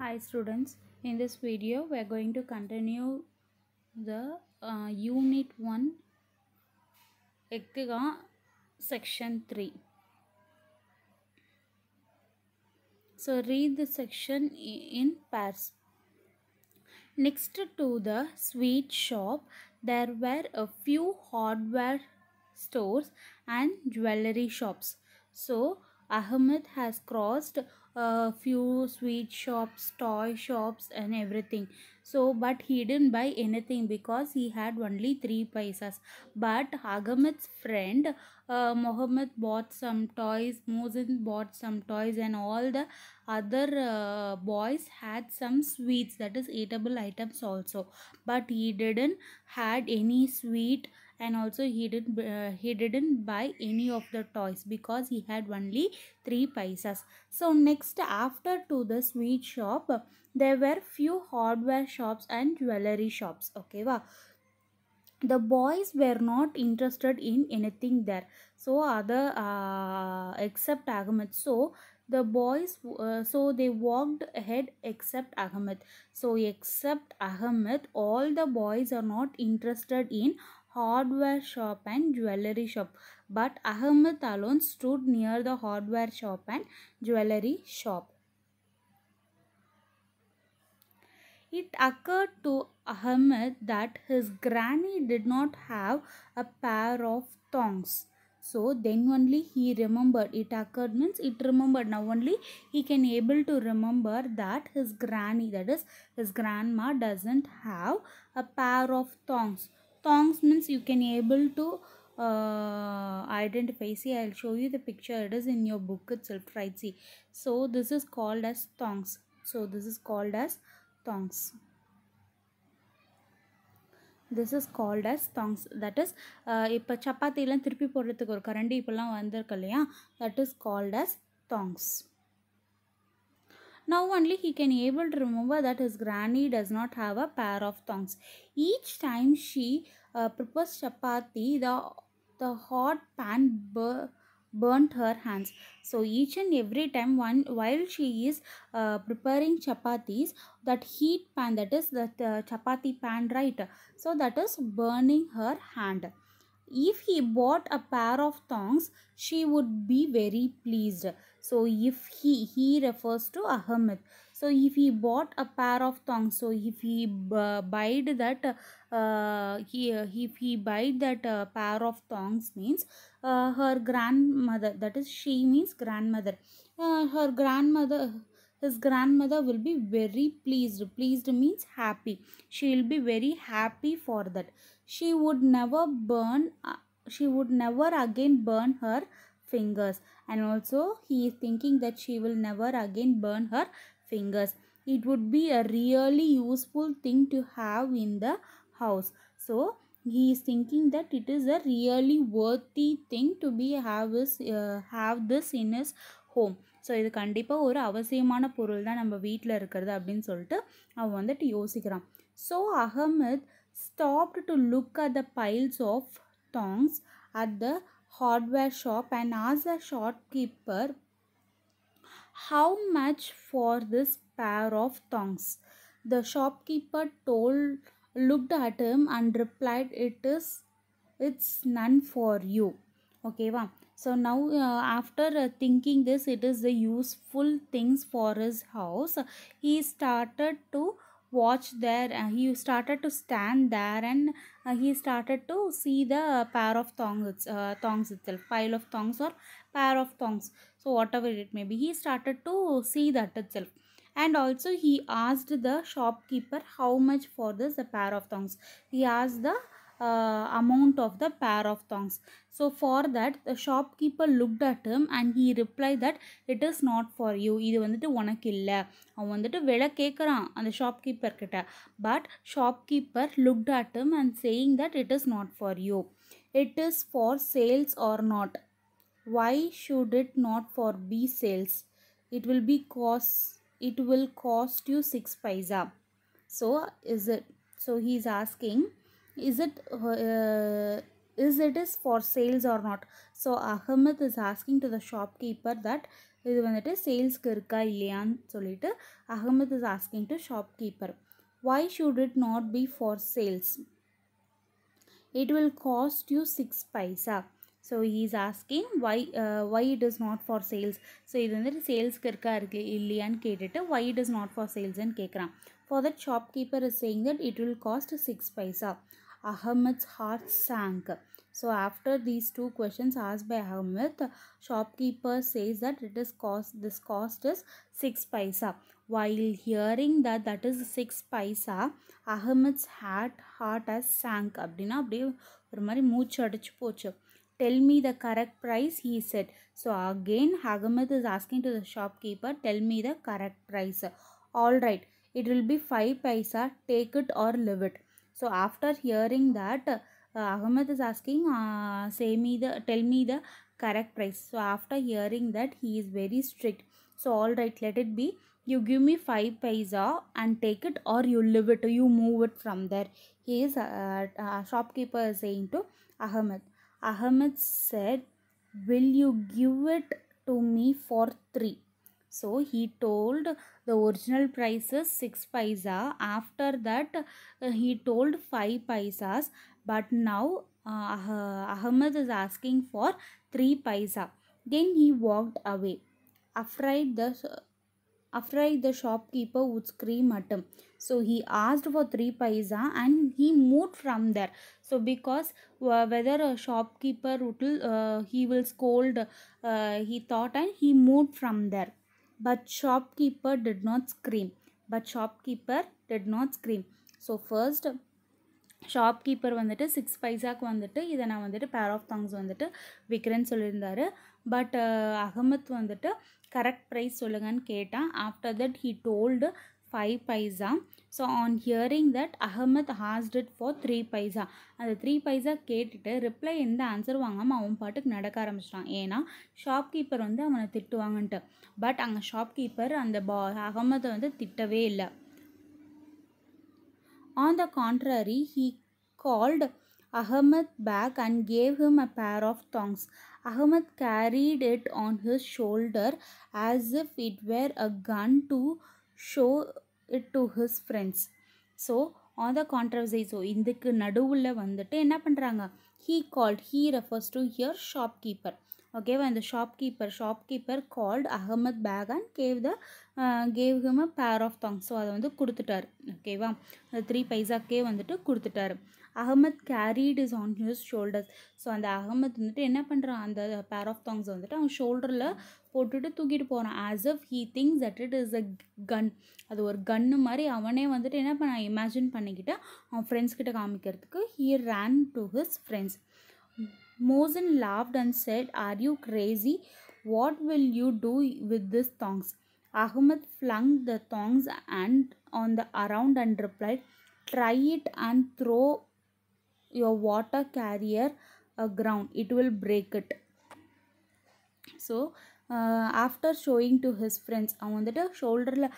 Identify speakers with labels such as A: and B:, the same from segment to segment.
A: Hi students, in this video we are going to continue the uh, unit 1 Ektagon section 3. So read the section in pairs. Next to the sweet shop there were a few hardware stores and jewelry shops. So Ahmed has crossed a few sweet shops toy shops and everything so but he didn't buy anything because he had only 3 paisas but Agamit's friend uh, Mohammed bought some toys Mohsin bought some toys and all the other uh, boys had some sweets that is eatable items also but he didn't had any sweet and also he didn't uh, he didn't buy any of the toys because he had only 3 paisas so next after to the sweet shop there were few hardware shops and jewelry shops okay wow the boys were not interested in anything there so other uh, except ahmed so the boys uh, so they walked ahead except ahmed so except ahmed all the boys are not interested in hardware shop and jewelry shop. But Ahmed alone stood near the hardware shop and jewelry shop. It occurred to Ahmed that his granny did not have a pair of thongs. So then only he remembered. It occurred means it remembered. Now only he can able to remember that his granny that is his grandma doesn't have a pair of thongs tongs means you can able to uh, identify see i'll show you the picture it is in your book itself right see so this is called as tongs so this is called as tongs this is called as tongs that is ipa uh, chapati சப்பாத்திலாம் திருப்பி போடுறதுக்கு ஒரு கரண்டி இப்போல்லாம் வந்திருக்கு இல்லையா that is called Now only he can able to remember that his granny does not have a pair of thongs. Each time she uh, proposed chapati, the, the hot pan bur burnt her hands. So each and every time one while she is uh, preparing chapatis, that heat pan that is the uh, chapati pan right. So that is burning her hand. If he bought a pair of thongs, she would be very pleased. So if he he refers to Ahmed so if he bought a pair of thongs so if he buy buyed that uh, he if he buyed that uh, pair of thongs means uh, her grandmother that is she means grandmother uh, her grandmother his grandmother will be very pleased pleased means happy she will be very happy for that she would never burn uh, she would never again burn her fingers and also he is thinking that she will never again burn her fingers. It would be a really useful thing to have in the house. So, he is thinking that it is a really worthy thing to be have, his, uh, have this in his home so இது கண்டிப்பாக ஒரு அவசியமான பொருள் தான் நம்ம வீட்டில் இருக்கிறது அப்படின்னு சொல்லிட்டு அவன் வந்துட்டு யோசிக்கிறான் so Ahmed stopped to look at the piles of tongs at the hardware shop and as a shopkeeper how much for this pair of tongs? The shopkeeper told looked at him and replied, It is it's none for you. Okay, wow. So now uh, after uh, thinking this, it is the useful things for his house. He started to watch there uh, he started to stand there and uh, he started to see the pair of thongs uh, thongs itself pile of thongs or pair of thongs so whatever it may be he started to see that itself and also he asked the shopkeeper how much for this pair of thongs he asked the uh, amount of the pair of thongs. So for that the shopkeeper looked at him and he replied that it is not for you. இது வந்துட்டு உனக்கு இல்ல. அவன் வந்துட்டு விலை கேட்கறான் அந்த shopkeeper கிட்ட. But shopkeeper looked at him and saying that it is not for you. It is for sales or not. Why should it not for B sales? It will be cost it will cost you 6 paisa. So is it so he is asking is it uh, is it is for sales or not so ahmed is asking to the shopkeeper that இது வந்துட்டு சேல்ஸ்க்கு இருக்கா இல்லையான்னு சொல்லிட்டு Ahmed is asking to shopkeeper why should it not be for sales it will cost you 6 paisa so he is asking why uh, why it is not for sales so இது வந்துட்டு சேல்ஸ்க்கு இருக்கா இருக்கு இல்லையான்னு கேட்டுட்டு why it is not for sales salesன்னு கேட்குறான் for the shopkeeper is saying that it will cost 6 paisa Ahmed's heart sank. So after these two questions asked by Ahmed, shopkeeper says that it is cost this cost is 6 paisa. While hearing that that is 6 paisa, Ahmed's heart heart has sank. அப்படின்னா அப்படியே tell me the correct price he said so again Ahmed is asking to the shopkeeper tell me the correct price all right it will be 5 paisa take it or leave it so after hearing that, uh, Ahmed is asking, uh, say me the, tell me the correct price. So after hearing that, he is very strict. So all right, let it be. You give me five paisa and take it, or you leave it, you move it from there. He is uh, uh shopkeeper is saying to Ahmed. Ahmed said, "Will you give it to me for three? So he told the original price is 6 paisa. After that uh, he told 5 paisas. But now uh, Ahmed is asking for 3 paisa. Then he walked away. Afraid the, afraid the shopkeeper would scream at him. So he asked for 3 paisa and he moved from there. So because uh, whether a shopkeeper would, uh, he will scold, uh, he thought and he moved from there. But shopkeeper did not scream but shopkeeper did not scream so first shopkeeper வந்துட்டு six பைசாக்கு வந்துட்டு இதை நான் வந்துட்டு பேர் of tongs வந்துட்டு விற்கிறேன்னு சொல்லியிருந்தாரு but Ahmed வந்துட்டு கரெக்ட் ப்ரைஸ் சொல்லுங்கன்னு கேட்டான் after that he told 5 paisa. So on hearing that Ahmed asked it for 3 paisa. அந்த த்ரீ பைசா கேட்டுட்டு ரிப்ளை எந்த ஆன்சர் வாங்காமல் அவன் பாட்டுக்கு நடக்க ஆரம்பிச்சிட்டான் ஏன்னா ஷாப் கீப்பர் வந்து அவனை திட்டுவாங்கன்ட்டு பட் அங்கே ஷாப் கீப்பர் அந்த பா அகமதை வந்து திட்டவே இல்லை on the contrary he called Ahmed back and gave him a pair of tongs Ahmed carried it on his shoulder as if it were a gun to show it to his friends so all the controversy so இதுக்கு நடுவில் வந்துட்டு என்ன பண்ணுறாங்க he called he refers to here shopkeeper ஓகேவா இந்த shopkeeper shop keeper called Ahmed back and gave the gave him a pair of தாங் so அதை வந்து கொடுத்துட்டார் ஓகேவா த்ரீ பைசாக்கே வந்துட்டு கொடுத்துட்டாரு Ahmed carried is on Hughes shoulders so அந்த அகமத் வந்துட்டு என்ன பண்ணுறான் அந்த பேர் ஆஃப் தாங்ஸ் வந்துட்டு அவன் ஷோல்டரில் போட்டுட்டு தூக்கிட்டு போகிறான் as if he thinks that it is a gun அது ஒரு கன்னு மாதிரி அவனே வந்துட்டு என்ன பண்ண இமேஜின் பண்ணிக்கிட்டு அவன் ஃப்ரெண்ட்ஸ் கிட்ட காமிக்கிறதுக்கு he ran to his friends Mohsin laughed and said are you crazy what will you do with this tongs Ahmed flung the tongs and on the around and reply try it and throw your water carrier a uh, ground it will break it so uh, after showing to his friends on the shoulder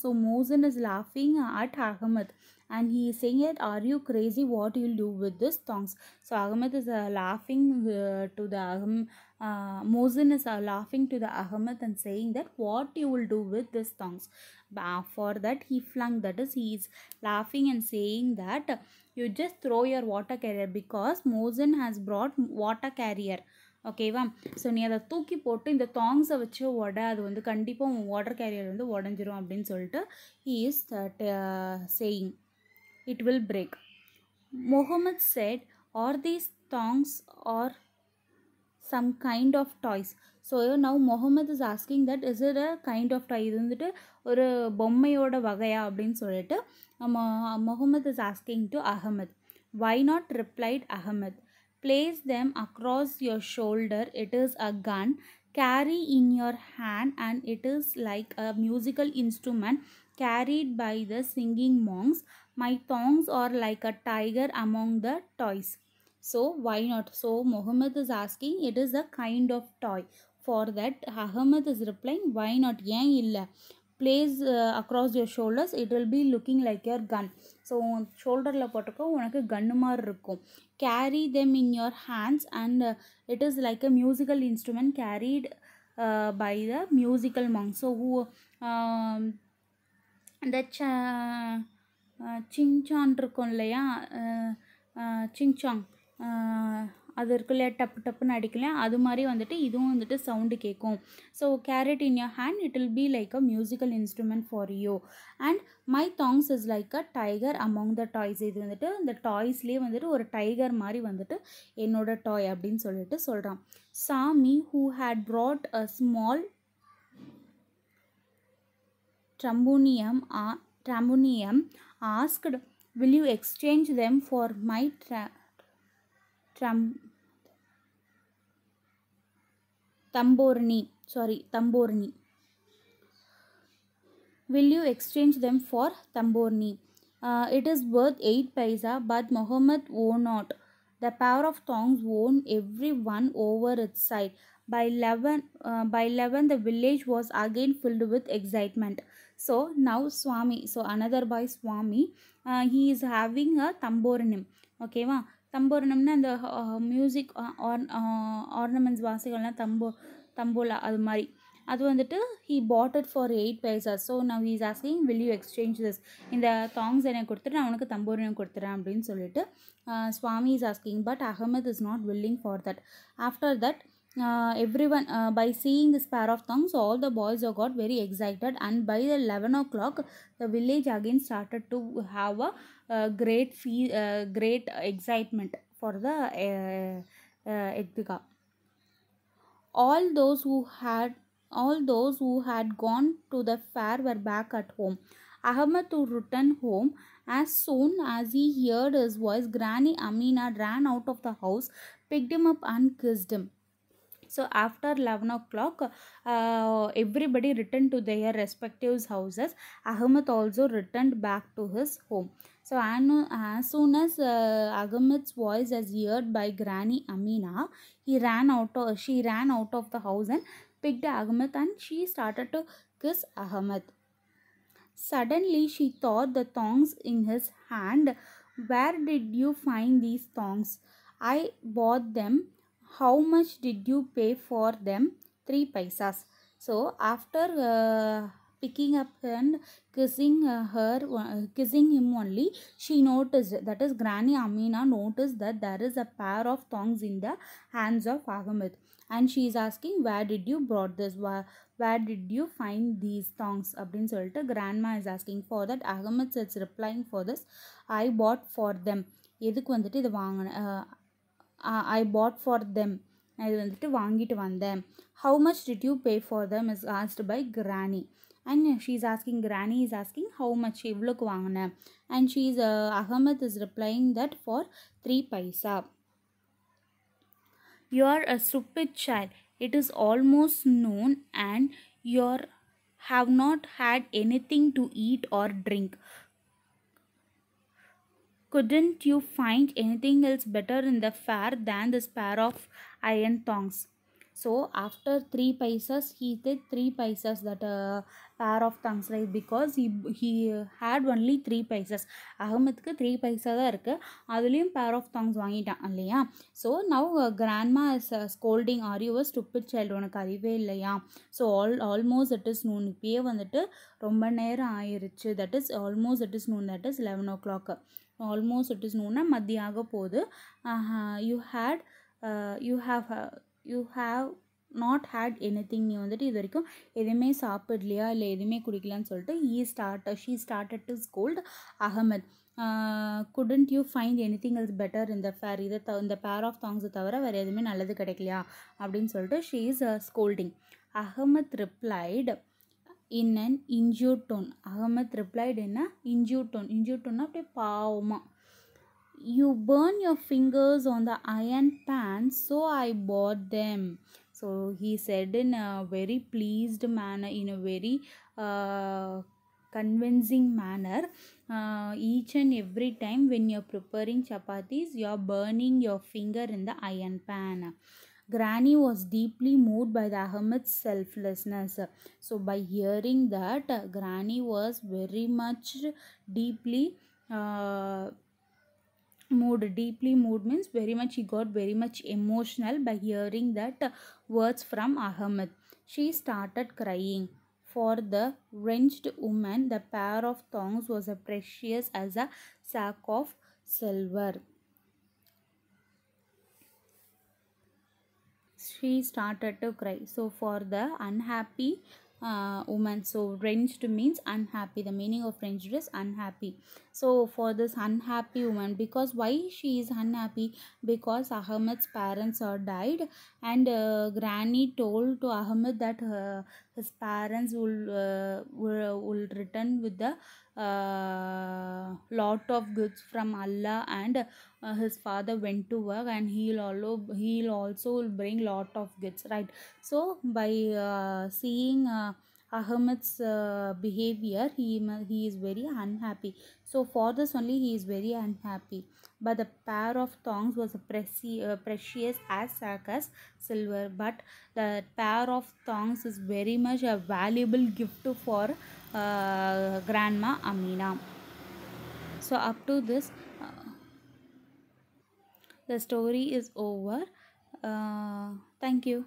A: so Mosin is laughing at Ahmed and he is saying it are you crazy what you'll do with this thongs so Ahmed is uh, laughing uh, to the Ahmed uh, is laughing to the Ahmed and saying that what you will do with this thongs uh, for that he flung that is he is laughing and saying that you just throw your water carrier because Mohsin has brought water carrier ஓகேவா so நீ அதை தூக்கி போட்டு இந்த தாங்ஸை வச்சு உட அது வந்து கண்டிப்பாக உன் வாட்டர் கேரியர் வந்து உடஞ்சிரும் அப்படின்னு சொல்லிட்டு is saying it will break Mohammed said are these tongs are some kind of toys so now Mohammed is asking that is it a kind of toy இது வந்துட்டு ஒரு பொம்மையோட வகையா அப்படின்னு சொல்லிட்டு Muhammad is asking to Ahmad. Why not? replied Ahmad. Place them across your shoulder. It is a gun. Carry in your hand, and it is like a musical instrument carried by the singing monks. My thongs are like a tiger among the toys. So, why not? So, Muhammad is asking, it is a kind of toy. For that, Ahmad is replying, why not? ஏன் இல்லை place uh, across your shoulders it will be looking like your gun so on shoulder la potukku unakku gun carry them in your hands and uh, it is like a musical instrument carried uh, by the musical monk so who um, the ch uh, ching chan irukum uh, uh, ching chong அது டப்பு டப்புன்னு அடிக்கல அது மாதிரி வந்துட்டு இதுவும் வந்துட்டு sound கேட்கும் so carried in your hand it will be like a musical instrument for you and my tongs is like a tiger among the toys இது வந்துட்டு இந்த டாய்ஸ்லேயே வந்துட்டு ஒரு டைகர் மாதிரி வந்துட்டு என்னோட டாய் அப்படின்னு சொல்லிட்டு சொல்கிறான் Sammi who had brought a small tambourine ah tambourine asked will you exchange them for my ட்ர ಟ್ರಂ tamborni sorry tamborni will you exchange them for tamborni uh, it is worth 8 paisa but muhammad wore not the power of thongs won everyone over its side by 11 uh, by 11 the village was again filled with excitement so now swami so another by swami uh, he is having a tambornim okay ma தம்போரணம்னா அந்த music or ornaments வாசிகள்லாம் தம்போ தம்போலா அது மாதிரி அது வந்துட்டு he bought for eight paisa so நான் he's asking will you exchange this இந்த தாங்ஸ் எனக்கு கொடுத்துட்டு நான் உனக்கு தம்பூரியம் கொடுத்துறேன் அப்படின்னு சொல்லிட்டு Swami is asking but Ahmed is not willing for that after that uh, everyone uh, by seeing this pair of tongues all the boys got very excited and by the 11 o'clock the village again started to have a, uh, great fee uh, great excitement for the uh, uh Edvika. all those who had all those who had gone to the fair were back at home ahmed returned home as soon as he heard his voice granny amina ran out of the house picked him up and kissed him so after 11 o'clock, uh, everybody returned to their respective houses. Ahmed also returned back to his home. So as soon as uh, Ahmed's voice was heard by Granny Amina, he ran out. Of, she ran out of the house and picked Ahmed, and she started to kiss Ahmed. Suddenly, she thought the thongs in his hand. Where did you find these thongs? I bought them how much did you pay for them 3 paisas so after uh, picking up and kissing uh, her uh, kissing him only she noticed that is granny amina noticed that there is a pair of thongs in the hands of ahmed and she is asking where did you brought this where, where did you find these thongs abdin சொல்லிட்டு grandma is asking for that ahmed it's replying for this i bought for them எதுக்கு வந்துட்டு இதை வாங்கினேன் uh, I bought for them. I them. How much did you pay for them is asked by granny. And she is asking, granny is asking how much she will look. And she is, uh, is replying that for 3 paisa. You are a stupid child. It is almost noon and you have not had anything to eat or drink. Couldn't you find anything else better in the fair than this pair of iron thongs? So after 3 paisas, he did 3 paisas that uh, pair of thongs right because he, he had only 3 paisas. அகமத்துக்கு three paisa தான் இருக்குது அதுலேயும் pair of tongs வாங்கிட்டான் இல்லையா so now grandma is scolding are you stupid child உனக்கு அறிவே இல்லையா so all almost it is noon இப்பயே வந்துட்டு ரொம்ப நேரம் ஆயிடுச்சு that is almost it is noon that is eleven o'clock almost it is noon as ஆக போகுது you had you have you have not had anything நீ வந்துட்டு இது வரைக்கும் எதுவுமே சாப்பிடலையா இல்லை எதுவுமே குடிக்கலான்னு சொல்லிட்டு ஈ start she started is cold Ahmed couldn't you find anything is better இந்த ஃபேர் இதை த இந்த பேர் ஆஃப் தாங்ஸை தவிர வேறு எதுவுமே நல்லது கிடைக்கலையா அப்படின்னு சொல்லிட்டு she is scolding Ahmed replied in an injured tone. Ahmed replied in a injured tone. Injured tone You burn your fingers on the iron pan, so I bought them. So he said in a very pleased manner, in a very uh, convincing manner. Uh, each and every time when you are preparing chapatis, you are burning your finger in the iron pan. Granny was deeply moved by the hermit's selflessness. So, by hearing that, Granny was very much deeply uh, moved. Deeply moved means very much, he got very much emotional by hearing that words from Ahmed. She started crying. For the wrenched woman, the pair of thongs was as precious as a sack of silver. she started to cry so for the unhappy uh, woman so wrenched means unhappy the meaning of wrenched is unhappy so for this unhappy woman because why she is unhappy because ahmed's parents are died and uh, granny told to ahmed that her, his parents will uh, will, will return with the uh, lot of goods from Allah and uh, his father went to work and he'll also he'll also bring lot of goods right so by uh, seeing uh, Ahmed's uh, behavior, he, he is very unhappy. So for this only he is very unhappy. But the pair of tongs was preci uh, precious as Sarkas silver. But the pair of tongs is very much a valuable gift for uh, Grandma Amina. So up to this, uh, the story is over. Uh, thank you.